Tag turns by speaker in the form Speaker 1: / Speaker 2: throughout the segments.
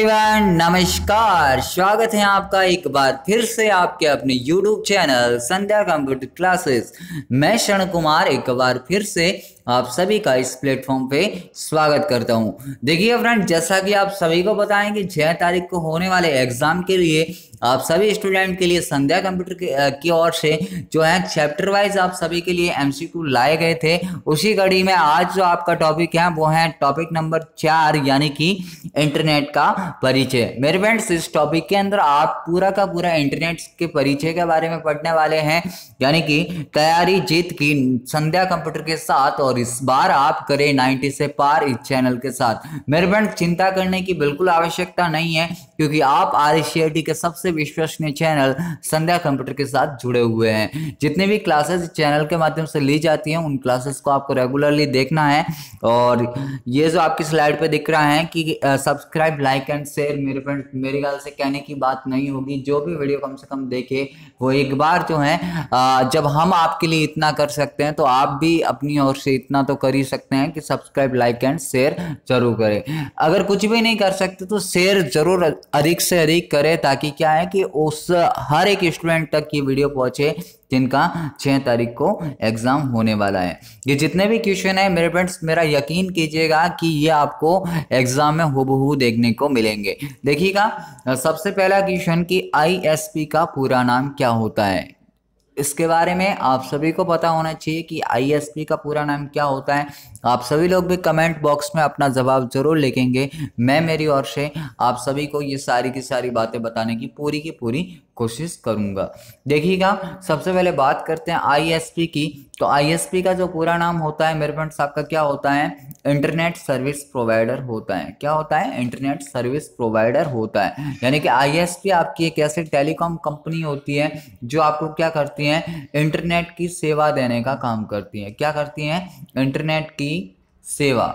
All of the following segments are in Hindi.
Speaker 1: नमस्कार स्वागत है आपका एक बार फिर से आपके अपने YouTube channel Sandhya computer classes मैं शरण कुमार एक बार फिर से आप सभी का इस प्लेटफॉर्म पे स्वागत करता हूँ देखिए फ्रेंड जैसा कि आप सभी को बताएं कि छः तारीख को होने वाले एग्जाम के लिए आप सभी स्टूडेंट के लिए संध्या कंप्यूटर की ओर से जो है चैप्टर वाइज आप सभी के लिए एमसीक्यू लाए गए थे उसी कड़ी में आज जो आपका टॉपिक है वो है टॉपिक नंबर चार यानी कि इंटरनेट का परिचय मेरे फ्रेंड्स इस टॉपिक के अंदर आप पूरा का पूरा इंटरनेट के परिचय के बारे में पढ़ने वाले हैं यानी कि तैयारी जीत की संध्या कंप्यूटर के साथ और इस बार आप करें नाइन्टी से पार इस चैनल के साथ मेरे फ्रेंड चिंता करने की बिल्कुल आवश्यकता नहीं है क्योंकि आप आर के सबसे सबसे विश्वसनीय चैनल संध्या कंप्यूटर के साथ जुड़े हुए हैं जितने भी क्लासेस चैनल के माध्यम से ली जाती हैं उन क्लासेस को आपको रेगुलरली देखना है और ये जो आपकी स्लाइड पे दिख रहा है कि सब्सक्राइब लाइक एंड शेयर मेरे फ्रेंड मेरे ख्याल से कहने की बात नहीं होगी जो भी वीडियो कम से कम देखे वो एक बार जो है जब हम आपके लिए इतना कर सकते हैं तो आप भी अपनी ओर से इतना तो कर ही सकते हैं कि सब्सक्राइब लाइक एंड शेयर जरूर करें अगर कुछ भी नहीं कर सकते तो शेयर जरूर अधिक से अधिक करें ताकि क्या है है कि उस हर एक स्टूडेंट तक ये वीडियो पहुंचे जिनका छः तारीख को एग्ज़ाम होने वाला है ये जितने भी क्वेश्चन है मेरे फ्रेंड्स मेरा यकीन कीजिएगा कि ये आपको एग्ज़ाम में हुबहू देखने को मिलेंगे देखिएगा सबसे पहला क्वेश्चन कि आईएसपी का पूरा नाम क्या होता है इसके बारे में आप सभी को पता होना चाहिए कि आईएसपी का पूरा नाम क्या होता है आप सभी लोग भी कमेंट बॉक्स में अपना जवाब जरूर लिखेंगे मैं मेरी ओर से आप सभी को ये सारी की सारी बातें बताने की पूरी की पूरी कोशिश करूँगा देखिएगा सबसे पहले बात करते हैं आईएसपी की तो आईएसपी का जो पूरा नाम होता है मेरे साहब का क्या होता है इंटरनेट सर्विस प्रोवाइडर होता है क्या होता है इंटरनेट सर्विस प्रोवाइडर होता है यानी कि आईएसपी आपकी एक ऐसी टेलीकॉम कंपनी होती है जो आपको क्या करती है इंटरनेट की सेवा देने का काम करती है क्या करती है इंटरनेट की सेवा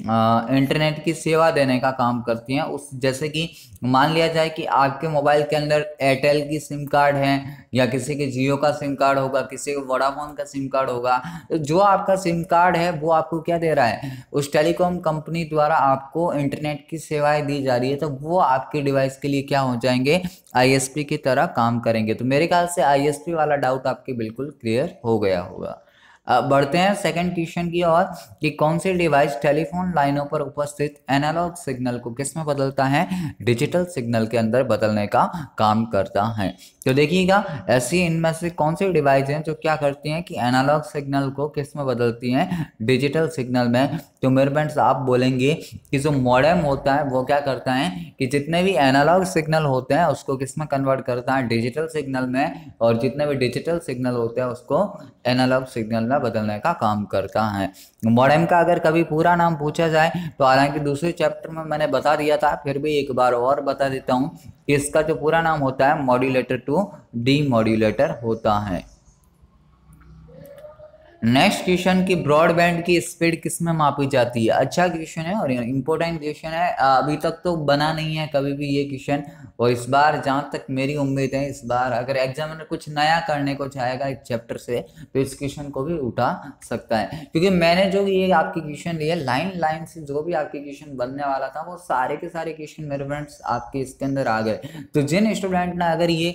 Speaker 1: इंटरनेट की सेवा देने का काम करती हैं उस जैसे कि मान लिया जाए कि आपके मोबाइल के अंदर एयरटेल की सिम कार्ड है या किसी के जियो का सिम कार्ड होगा किसी के वोडाफोन का सिम कार्ड होगा तो जो आपका सिम कार्ड है वो आपको क्या दे रहा है उस टेलीकॉम कंपनी द्वारा आपको इंटरनेट की सेवाएं दी जा रही है तो वो आपके डिवाइस के लिए क्या हो जाएंगे आई की तरह काम करेंगे तो मेरे ख्याल से आई वाला डाउट आपके बिल्कुल क्लियर हो गया होगा बढ़ते हैं सेकंड क्वेश्चन की ओर कि कौन से डिवाइस टेलीफोन लाइनों पर उपस्थित एनालॉग सिग्नल को किस में बदलता है डिजिटल सिग्नल के अंदर बदलने का काम करता है तो देखिएगा ऐसी इनमें से कौन से डिवाइस हैं जो क्या करती हैं कि एनालॉग सिग्नल को किस में बदलती हैं डिजिटल सिग्नल में तो मेरे फ्रेंड्स आप बोलेंगे कि जो मॉडर्म होता है वो क्या करता है कि जितने भी एनालॉग सिग्नल होते हैं उसको किस में कन्वर्ट करता है डिजिटल सिग्नल में और जितने भी डिजिटल सिग्नल होते हैं उसको एनालॉग सिग्नल में बदलना बदलने का काम करता है मोडेम का अगर कभी पूरा नाम पूछा जाए तो हालांकि दूसरे चैप्टर में मैंने बता दिया था फिर भी एक बार और बता देता हूँ कि इसका जो पूरा नाम होता है मॉड्यूलेटर टू डी होता है नेक्स्ट क्वेश्चन की ब्रॉडबैंड की स्पीड किस में मापी जाती है अच्छा क्वेश्चन है और इम्पोर्टेंट क्वेश्चन है अभी तक तो बना नहीं है कभी भी ये क्वेश्चन और इस बार जहाँ तक मेरी उम्मीद है इस बार अगर एग्जामिनर कुछ नया करने को चाहेगा इस चैप्टर से तो इस क्वेश्चन को भी उठा सकता है क्योंकि मैंने जो ये आपके क्वेश्चन लिए लाइन लाइन से जो भी आपके क्वेश्चन बनने वाला था वो सारे के सारे क्वेश्चन मेरे फ्रेंड्स आपके इसके अंदर आ गए तो जिन स्टूडेंट ने अगर ये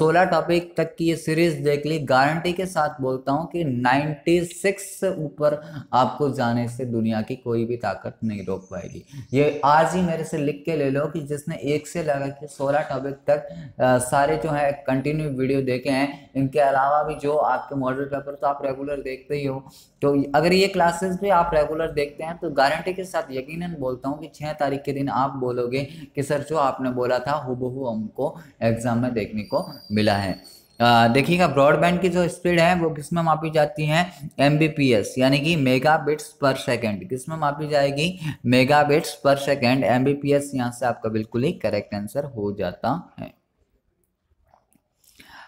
Speaker 1: सोलह टॉपिक तक की ये सीरीज देख ली गारंटी के साथ बोलता हूँ कि नाइन थर्टी ऊपर आपको जाने से दुनिया की कोई भी ताकत नहीं रोक पाएगी ये आज ही मेरे से लिख के ले लो कि जिसने एक से लगा के सोलह टॉपिक तक आ, सारे जो है कंटिन्यू वीडियो देखे हैं इनके अलावा भी जो आपके मॉडल पेपर तो आप रेगुलर देखते ही हो तो अगर ये क्लासेस भी आप रेगुलर देखते हैं तो गारंटी के साथ यकीन बोलता हूँ कि छः तारीख के दिन आप बोलोगे कि सर जो आपने बोला था हु हमको एग्ज़ाम में देखने को मिला है देखिएगा ब्रॉडबैंड की जो स्पीड है वो किस में मापी जाती है एम यानी कि मेगा बिट्स पर सेकेंड किस में मापी जाएगी megabits per second M B यहाँ से आपका बिल्कुल ही करेक्ट आंसर हो जाता है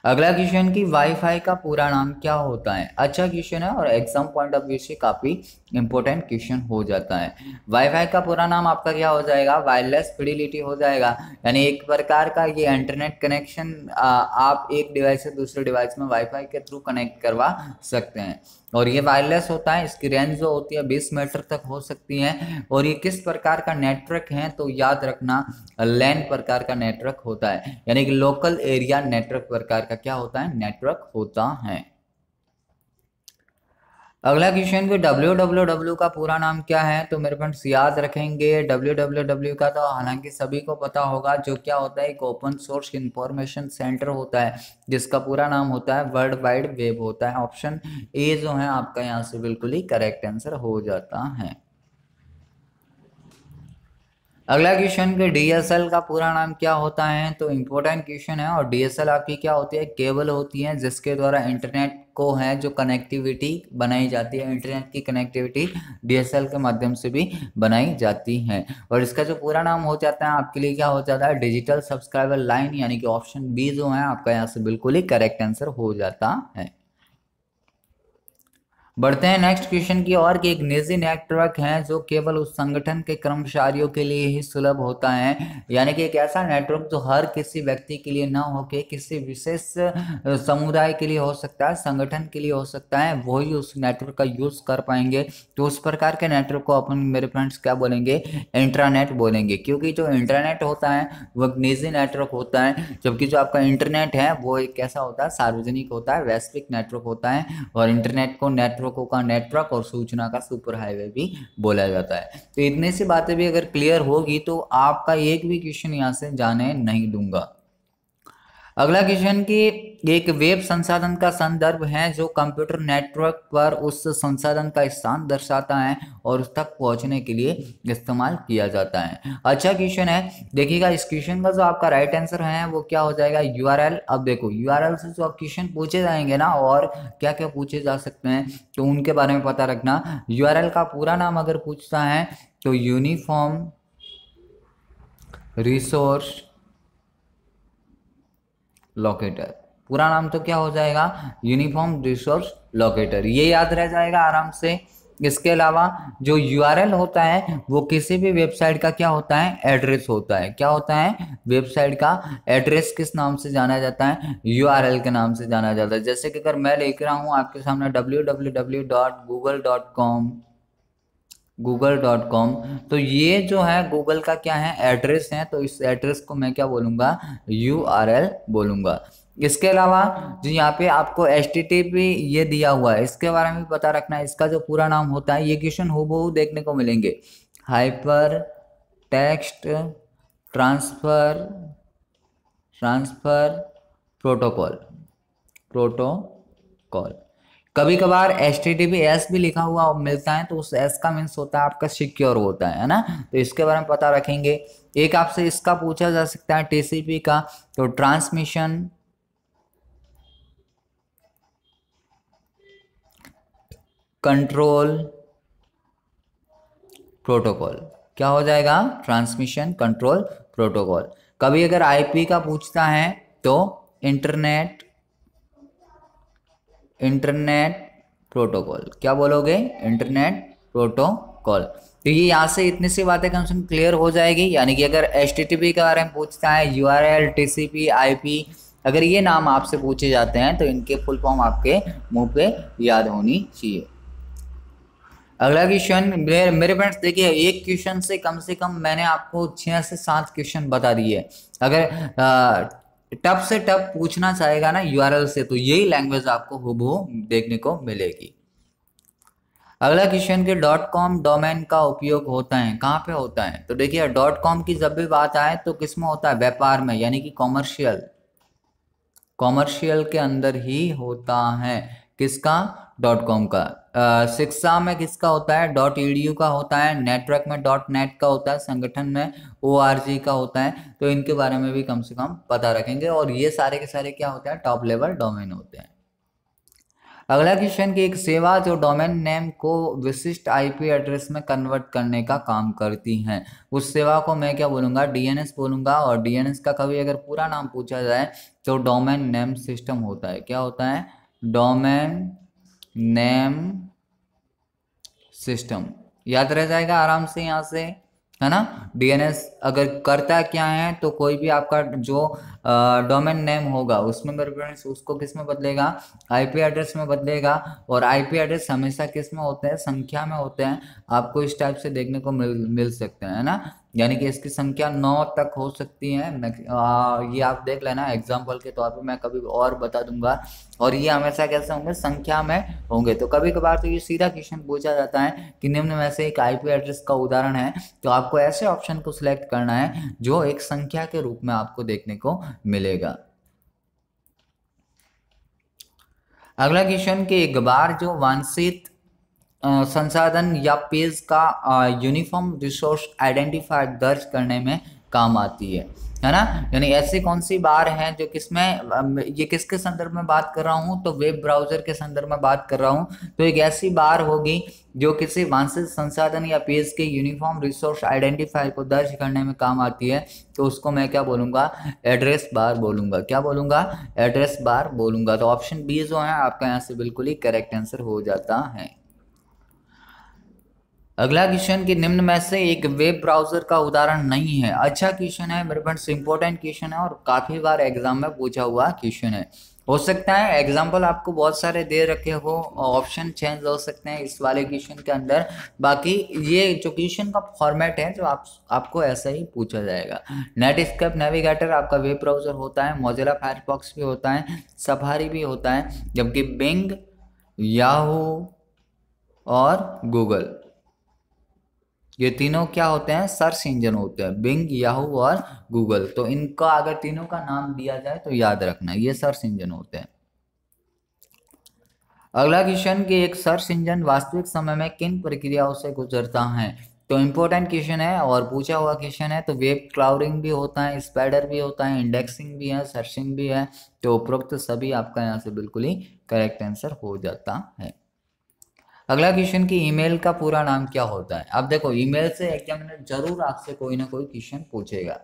Speaker 1: अगला क्वेश्चन की वाईफाई का पूरा नाम क्या होता है अच्छा क्वेश्चन है और एग्जाम पॉइंट ऑफ व्यू से काफी इम्पोर्टेंट क्वेश्चन हो जाता है वाईफाई का पूरा नाम आपका क्या हो जाएगा वायरलेस फिडिलिटी हो जाएगा यानी एक प्रकार का ये इंटरनेट कनेक्शन आप एक डिवाइस से दूसरे डिवाइस में वाईफाई के थ्रू कनेक्ट करवा सकते हैं और ये वायरलेस होता है इसकी रेंज जो होती है 20 मीटर तक हो सकती है और ये किस प्रकार का नेटवर्क है तो याद रखना लैंड प्रकार का नेटवर्क होता है यानी कि लोकल एरिया नेटवर्क प्रकार का क्या होता है नेटवर्क होता है अगला क्वेश्चन को डब्ल्यू डब्ल्यू डब्ल्यू का पूरा नाम क्या है तो मेरे फ्रेंड्स याद रखेंगे डब्ल्यू डब्ल्यू डब्ल्यू का तो हालांकि सभी को पता होगा जो क्या होता है एक ओपन सोर्स इंफॉर्मेशन सेंटर होता है जिसका पूरा नाम होता है वर्ल्ड वाइड वेब होता है ऑप्शन ए जो है आपका यहाँ से बिल्कुल ही करेक्ट आंसर हो जाता है अगला क्वेश्चन के डीएसएल का पूरा नाम क्या होता है तो इम्पोर्टेंट क्वेश्चन है और डीएसएल आपकी क्या होती है केबल होती है जिसके द्वारा इंटरनेट को हैं जो कनेक्टिविटी बनाई जाती है इंटरनेट की कनेक्टिविटी डीएसएल के माध्यम से भी बनाई जाती है और इसका जो पूरा नाम हो जाता है आपके लिए क्या हो जाता है डिजिटल सब्सक्राइबर लाइन यानी कि ऑप्शन बी जो है आपका यहाँ से बिल्कुल ही करेक्ट आंसर हो जाता है बढ़ते हैं नेक्स्ट क्वेश्चन की और कि एक निजी नेटवर्क है जो केवल उस संगठन के कर्मचारियों के लिए ही सुलभ होता है यानी कि एक ऐसा नेटवर्क जो हर किसी व्यक्ति के लिए ना के किसी विशेष समुदाय के लिए हो सकता है संगठन के लिए हो सकता है वही उस नेटवर्क का यूज़ कर पाएंगे तो उस प्रकार के नेटवर्क को अपन मेरे फ्रेंड्स क्या बोलेंगे इंटरनेट बोलेंगे क्योंकि जो इंटरनेट होता है वो एक निजी नेटवर्क होता है जबकि जो आपका इंटरनेट है वो एक कैसा होता है सार्वजनिक होता है वैश्विक नेटवर्क होता है और इंटरनेट को नेटवर्क नेटवर्कों का नेटवर्क और सूचना का सुपर हाईवे भी बोला जाता है तो इतने से बातें भी अगर क्लियर होगी तो आपका एक भी क्वेश्चन यहाँ से जाने नहीं दूंगा अगला क्वेश्चन की एक वेब संसाधन का संदर्भ है जो कंप्यूटर नेटवर्क पर उस संसाधन का स्थान दर्शाता है और उस तक पहुंचने के लिए इस्तेमाल किया जाता है अच्छा क्वेश्चन है देखिएगा इस क्वेश्चन का जो आपका राइट आंसर है वो क्या हो जाएगा यू अब देखो यू से जो आप क्वेश्चन पूछे जाएंगे ना और क्या क्या पूछे जा सकते हैं तो उनके बारे में पता रखना यू का पूरा नाम अगर पूछता है तो यूनिफॉर्म रिसोर्स लोकेटर पूरा नाम तो क्या हो जाएगा यूनिफॉर्म रिसोर्स लोकेटर ये याद रह जाएगा आराम से इसके अलावा जो यू होता है वो किसी भी वेबसाइट का क्या होता है एड्रेस होता है क्या होता है वेबसाइट का एड्रेस किस नाम से जाना जाता है यू के नाम से जाना जाता है जैसे कि अगर मैं लिख रहा हूँ आपके सामने W W W dot dot Google com Google dot com तो ये जो है गूगल का क्या है एड्रेस है तो इस एड्रेस को मैं क्या बोलूँगा यू आर एल बोलूँगा इसके अलावा जो यहाँ पे आपको एच टी टी पी ये दिया हुआ है इसके बारे में भी पता रखना है इसका जो पूरा नाम होता है ये क्वेश्चन हूबहू देखने को मिलेंगे hypertext transfer transfer protocol protocol कभी कभार S T T P S भी लिखा हुआ मिलता है तो उस एस का मीन्स होता है आपका सिक्योर होता है ना तो इसके बारे में पता रखेंगे एक आपसे इसका पूछा जा सकता है टीसीपी का तो ट्रांसमिशन कंट्रोल प्रोटोकॉल क्या हो जाएगा ट्रांसमिशन कंट्रोल प्रोटोकॉल कभी अगर आईपी का पूछता है तो इंटरनेट इंटरनेट प्रोटोकॉल क्या बोलोगे इंटरनेट प्रोटोकॉल तो ये यहाँ से इतनी सी बातें कम से कम क्लियर हो जाएगी यानी कि अगर एच के बारे में पूछता है U R L T C P I P अगर ये नाम आपसे पूछे जाते हैं तो इनके फुल फॉर्म आपके मुंह पे याद होनी चाहिए अगला क्वेश्चन मेरे मेरे फ्रेंड्स देखिए एक क्वेश्चन से कम से कम मैंने आपको छः से सात क्वेश्चन बता दिए अगर आ, टप से टप पूछना चाहेगा ना यू से तो यही लैंग्वेज आपको हुबहू देखने को मिलेगी अगला क्वेश्चन के डॉट कॉम डोमेन का उपयोग होता है कहाँ पे होता है तो देखिए डॉट कॉम की जब भी बात आए तो किस में होता है व्यापार में यानी कि कॉमर्शियल कॉमर्शियल के अंदर ही होता है किसका डॉट कॉम का शिक्षा में किसका होता है डॉट ई का होता है नेटवर्क में डॉट नेट का होता है संगठन में ओ का होता है तो इनके बारे में भी कम से कम पता रखेंगे और ये सारे के सारे क्या होते हैं टॉप लेवल डोमेन होते हैं अगला क्वेश्चन की एक सेवा जो डोमेन नेम को विशिष्ट आईपी एड्रेस में कन्वर्ट करने का काम करती है उस सेवा को मैं क्या बोलूँगा डीएनएस बोलूँगा और डीएनएस का कभी अगर पूरा नाम पूछा जाए तो डोमेन नेम सिस्टम होता है क्या होता है डोमेन नेम सिस्टम याद रह जाएगा आराम से यहाँ से है ना डीएनएस अगर करता क्या है तो कोई भी आपका जो डोमेन नेम होगा उसमें रेफरेंस उसको किस में बदलेगा आईपी एड्रेस में बदलेगा और आईपी एड्रेस हमेशा किस में होते हैं संख्या में होते हैं आपको इस टाइप से देखने को मिल मिल सकते हैं है ना यानी कि इसकी संख्या नौ तक हो सकती है आ, ये आप देख लेना एग्जाम्पल के तौर पर मैं कभी और बता दूंगा और ये हमेशा कैसे होंगे संख्या में होंगे तो कभी कभार तो ये सीधा क्वेश्चन पूछा जाता है कि निम्न में से एक आईपी एड्रेस का उदाहरण है तो आपको ऐसे ऑप्शन को सिलेक्ट करना है जो एक संख्या के रूप में आपको देखने को मिलेगा अगला क्वेश्चन के एक बार जो वांछित संसाधन या पेज का यूनिफॉर्म रिसोर्स आइडेंटिफायर दर्ज करने में काम आती है है ना यानी ऐसी कौन सी बार हैं जो किसमें ये किसके संदर्भ में बात कर रहा हूँ तो वेब ब्राउजर के संदर्भ में बात कर रहा हूँ तो एक ऐसी बार होगी जो किसी वांछित संसाधन या पेज के यूनिफॉर्म रिसोर्स आइडेंटिफायर को दर्ज करने में काम आती है तो उसको मैं क्या बोलूँगा एड्रेस बार बोलूँगा क्या बोलूँगा एड्रेस बार बोलूँगा तो ऑप्शन बी जो है आपका यहाँ से बिल्कुल ही करेक्ट आंसर हो जाता है अगला क्वेश्चन कि निम्न में से एक वेब ब्राउजर का उदाहरण नहीं है अच्छा क्वेश्चन है मेरे फ्रेंड्स इंपॉर्टेंट क्वेश्चन है और काफ़ी बार एग्जाम में पूछा हुआ क्वेश्चन है हो सकता है एग्जाम्पल आपको बहुत सारे दे रखे हो ऑप्शन चेंज हो सकते हैं इस वाले क्वेश्चन के अंदर बाकी ये जो क्वेश्चन का फॉर्मेट है जो आप आपको ऐसा ही पूछा जाएगा नेटस्केप नेविगेटर आपका वेब ब्राउजर होता है मोजिला फायरफॉक्स भी होता है सफारी भी होता है जबकि बिंग याहू और गूगल ये तीनों क्या होते हैं सर्च इंजन होते हैं बिंग याहू और गूगल तो इनका अगर तीनों का नाम दिया जाए तो याद रखना ये सर्च इंजन होते हैं अगला क्वेश्चन कि एक सर्च इंजन वास्तविक समय में किन प्रक्रियाओं से गुजरता है तो इम्पोर्टेंट क्वेश्चन है और पूछा हुआ क्वेश्चन है तो वेब क्लाउडिंग भी होता है स्पाइडर भी होता है इंडेक्सिंग भी है सर्चिंग भी है तो उपरोक्त सभी आपका यहाँ से बिल्कुल ही करेक्ट आंसर हो जाता है अगला क्वेश्चन कि ईमेल का पूरा नाम क्या होता है अब देखो ईमेल से एग्जामिनर जरूर आपसे कोई ना कोई क्वेश्चन पूछेगा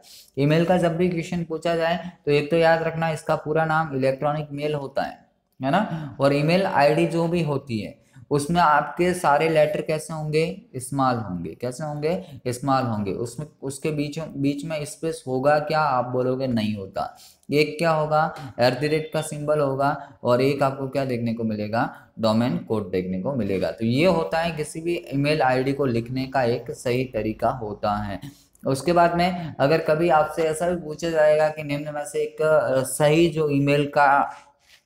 Speaker 1: ईमेल का जब भी क्वेश्चन पूछा जाए तो एक तो याद रखना इसका पूरा नाम इलेक्ट्रॉनिक मेल होता है है ना और ईमेल आईडी जो भी होती है उसमें आपके सारे लेटर कैसे होंगे इस्तेमाल होंगे कैसे होंगे इस्तेमाल होंगे उसमें उसके बीच बीच में स्पेस होगा क्या आप बोलोगे नहीं होता एक क्या होगा एट द रेट का सिंबल होगा और एक आपको क्या देखने को मिलेगा डोमेन कोड देखने को मिलेगा तो ये होता है किसी भी ईमेल आईडी को लिखने का एक सही तरीका होता है उसके बाद में अगर कभी आपसे ऐसा भी पूछा जाएगा कि निम्न में से एक सही जो ईमेल का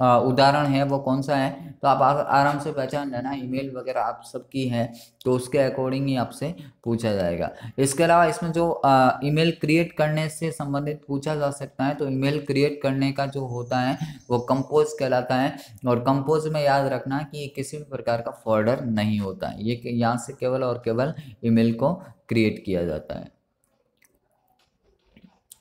Speaker 1: उदाहरण है वो कौन सा है तो आप आराम से पहचान लेना ईमेल वगैरह आप सबकी है तो उसके अकॉर्डिंग ही आपसे पूछा जाएगा इसके अलावा इसमें जो ईमेल क्रिएट करने से संबंधित पूछा जा सकता है तो ईमेल क्रिएट करने का जो होता है वो कंपोज कहलाता है और कंपोज में याद रखना कि किसी भी प्रकार का फॉर्डर नहीं होता है ये यहाँ से केवल और केवल ईमेल को क्रिएट किया जाता है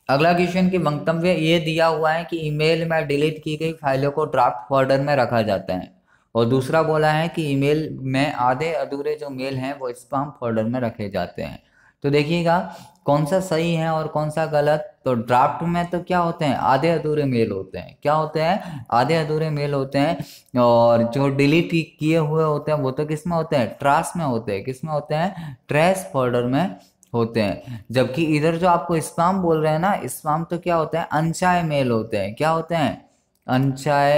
Speaker 1: अगला क्वेश्चन की मंतव्य ये दिया हुआ है कि ईमेल में डिलीट की गई फाइलों को ड्राफ्ट फोल्डर में रखा जाता है और दूसरा बोला है कि ईमेल में आधे अधूरे जो मेल हैं वो स्पाम फोल्डर में रखे जाते हैं तो देखिएगा कौन सा सही है और कौन सा गलत तो ड्राफ्ट में तो क्या होते हैं आधे अधूरे मेल होते हैं क्या होते हैं आधे अधूरे मेल होते हैं और जो डिलीट किए हुए होते हैं वो तो किस में होते हैं ट्रास में होते हैं किस में होते हैं ट्रेस फोल्डर में होते हैं जबकि इधर जो आपको स्पाम बोल रहे हैं ना इस्लाम तो क्या होता है अनचाय मेल होते हैं क्या होते हैं अनचाय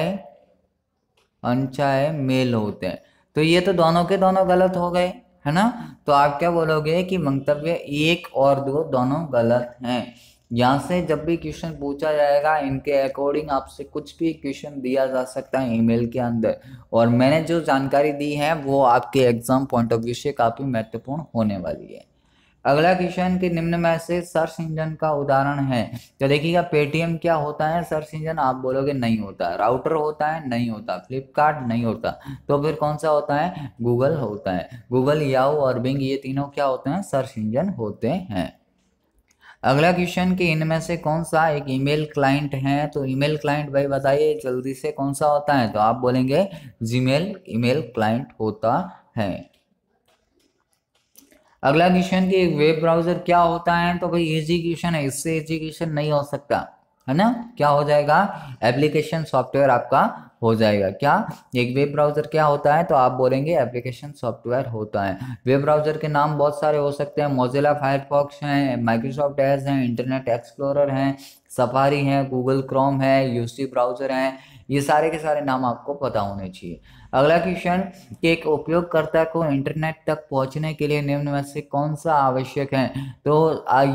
Speaker 1: अनचाय मेल होते हैं तो ये तो दोनों के दोनों गलत हो गए है ना तो आप क्या बोलोगे कि मंतव्य एक और दो दोनों गलत हैं यहाँ से जब भी क्वेश्चन पूछा जाएगा इनके अकॉर्डिंग आपसे कुछ भी क्वेश्चन दिया जा सकता है ईमेल के अंदर और मैंने जो जानकारी दी है वो आपके एग्जाम पॉइंट ऑफ व्यू से काफ़ी महत्वपूर्ण होने वाली है अगला क्वेश्चन कि निम्न में से सर्च इंजन का उदाहरण है तो देखिएगा पेटीएम क्या होता है सर्च इंजन आप बोलोगे नहीं होता राउटर होता है नहीं होता फ्लिपकार्ट नहीं होता तो फिर कौन सा होता है गूगल होता है गूगल याओ और बिंग ये तीनों क्या होते हैं सर्च इंजन होते हैं अगला क्वेश्चन कि इनमें से कौन सा एक ईमेल क्लाइंट है तो ईमेल क्लाइंट भाई बताइए जल्दी से कौन सा होता है तो आप बोलेंगे जीमेल ईमेल क्लाइंट होता है अगला क्वेश्चन कि वेब ब्राउजर क्या होता है तो भाई इजी क्वेश्चन है इससे इजी क्वेश्चन नहीं हो सकता है ना क्या हो जाएगा एप्लीकेशन सॉफ्टवेयर आपका हो जाएगा क्या एक वेब ब्राउजर क्या होता है तो आप बोलेंगे एप्लीकेशन सॉफ्टवेयर होता है वेब ब्राउजर के नाम बहुत सारे हो सकते हैं मोजिला फायरफॉक्स हैं माइक्रोसॉफ्ट एज हैं इंटरनेट एक्सप्लोरर हैं सफारी हैं गूगल क्रोम है यूसी ब्राउजर हैं ये सारे के सारे नाम आपको पता होने चाहिए अगला क्वेश्चन कि एक उपयोगकर्ता को इंटरनेट तक पहुंचने के लिए निम्न में से कौन सा आवश्यक है तो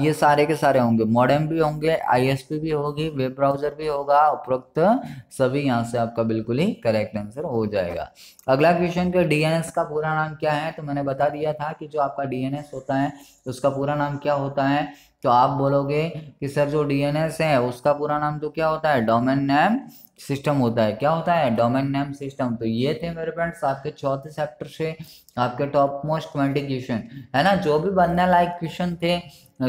Speaker 1: ये सारे के सारे होंगे मॉडेम भी होंगे आईएसपी भी होगी वेब ब्राउजर भी होगा उपरोक्त सभी यहाँ से आपका बिल्कुल ही करेक्ट आंसर हो जाएगा अगला क्वेश्चन कि डीएनएस का पूरा नाम क्या है तो मैंने बता दिया था कि जो आपका डीएनएस होता है उसका पूरा नाम क्या होता है तो आप बोलोगे कि सर जो डीएनएस है उसका पूरा नाम तो क्या होता है डोमेन नेम सिस्टम होता है क्या होता है डोमेन नेम सिस्टम तो ये थे मेरे फ्रेंड्स आपके चौथे चैप्टर से आपके टॉप मोस्ट ट्वेंटी क्वेश्चन है ना जो भी बनने लायक क्वेश्चन थे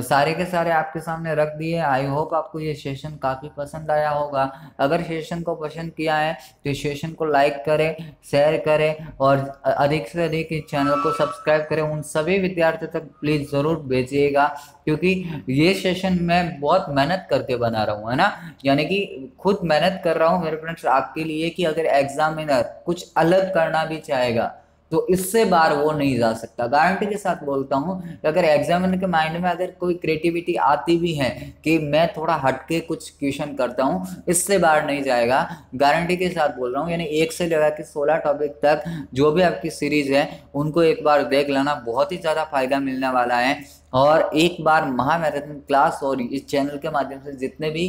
Speaker 1: सारे के सारे आपके सामने रख दिए आई होप आपको ये सेशन काफ़ी पसंद आया होगा अगर सेशन को पसंद किया है तो सेशन को लाइक करें शेयर करें और अधिक से अधिक इस चैनल को सब्सक्राइब करें उन सभी विद्यार्थियों तक प्लीज़ ज़रूर भेजिएगा क्योंकि ये सेशन मैं बहुत मेहनत करके बना रहा हूँ है ना यानी कि खुद मेहनत कर रहा हूँ मेरे फ्रेंड्स आपके लिए कि अगर एग्जामिनर कुछ अलग करना भी चाहेगा तो इससे बाहर वो नहीं जा सकता गारंटी के साथ बोलता हूँ अगर एग्जामिनर के माइंड में अगर कोई क्रिएटिविटी आती भी है कि मैं थोड़ा हटके कुछ क्वेश्चन करता हूँ इससे बाहर नहीं जाएगा गारंटी के साथ बोल रहा हूँ यानी एक से लगा कि सोलह टॉपिक तक जो भी आपकी सीरीज है उनको एक बार देख लेना बहुत ही ज़्यादा फायदा मिलने वाला है और एक बार महामैराथन क्लास और इस चैनल के माध्यम से जितने भी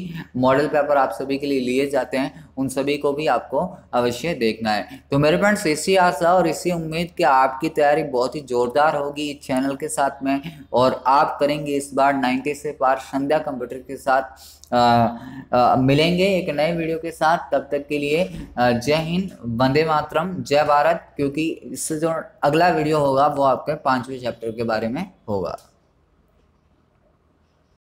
Speaker 1: मॉडल पेपर आप सभी के लिए लिए जाते हैं उन सभी को भी आपको अवश्य देखना है तो मेरे फ्रेंड्स इसी आशा और इसी उम्मीद कि आपकी तैयारी बहुत ही ज़ोरदार होगी इस चैनल के साथ में और आप करेंगे इस बार नाइन्टी से पार संध्या कंप्यूटर के साथ आ, आ, मिलेंगे एक नए वीडियो के साथ तब तक के लिए जय हिंद वंदे मातरम जय भारत क्योंकि इससे जो अगला वीडियो होगा वो आपके पाँचवें चैप्टर के बारे में होगा